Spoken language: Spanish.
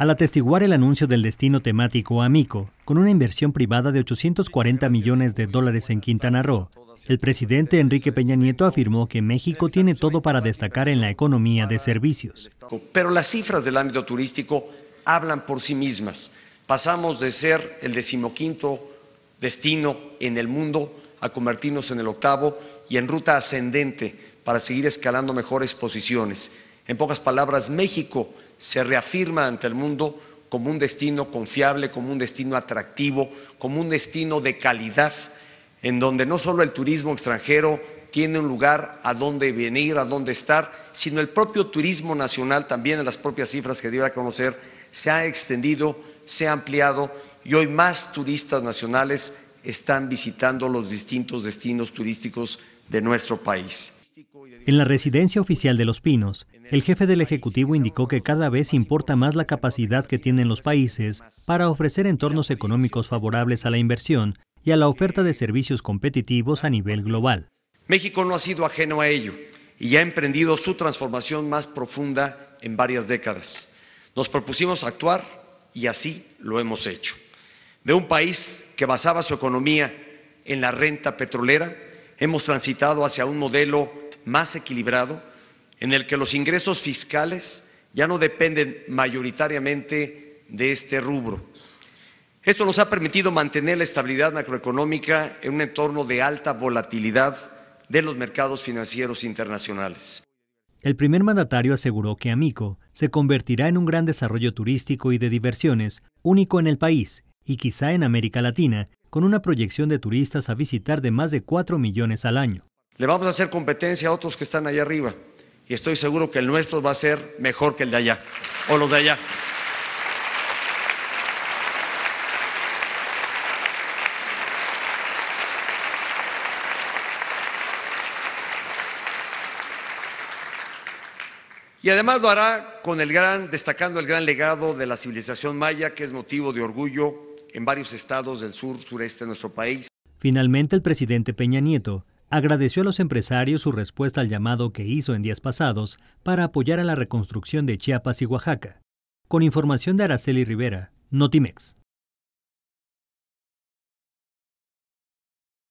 al atestiguar el anuncio del destino temático Amico, con una inversión privada de 840 millones de dólares en Quintana Roo, el presidente Enrique Peña Nieto afirmó que México tiene todo para destacar en la economía de servicios. Pero las cifras del ámbito turístico hablan por sí mismas. Pasamos de ser el decimoquinto destino en el mundo a convertirnos en el octavo y en ruta ascendente para seguir escalando mejores posiciones. En pocas palabras, México se reafirma ante el mundo como un destino confiable, como un destino atractivo, como un destino de calidad, en donde no solo el turismo extranjero tiene un lugar a donde venir, a donde estar, sino el propio turismo nacional, también en las propias cifras que dio a conocer, se ha extendido, se ha ampliado y hoy más turistas nacionales están visitando los distintos destinos turísticos de nuestro país. En la residencia oficial de Los Pinos, el jefe del Ejecutivo indicó que cada vez importa más la capacidad que tienen los países para ofrecer entornos económicos favorables a la inversión y a la oferta de servicios competitivos a nivel global. México no ha sido ajeno a ello y ha emprendido su transformación más profunda en varias décadas. Nos propusimos actuar y así lo hemos hecho. De un país que basaba su economía en la renta petrolera, hemos transitado hacia un modelo más equilibrado, en el que los ingresos fiscales ya no dependen mayoritariamente de este rubro. Esto nos ha permitido mantener la estabilidad macroeconómica en un entorno de alta volatilidad de los mercados financieros internacionales. El primer mandatario aseguró que Amico se convertirá en un gran desarrollo turístico y de diversiones único en el país y quizá en América Latina, con una proyección de turistas a visitar de más de 4 millones al año. Le vamos a hacer competencia a otros que están allá arriba. Y estoy seguro que el nuestro va a ser mejor que el de allá o los de allá. Y además lo hará con el gran, destacando el gran legado de la civilización maya, que es motivo de orgullo en varios estados del sur sureste de nuestro país. Finalmente, el presidente Peña Nieto agradeció a los empresarios su respuesta al llamado que hizo en días pasados para apoyar a la reconstrucción de Chiapas y Oaxaca. Con información de Araceli Rivera, Notimex.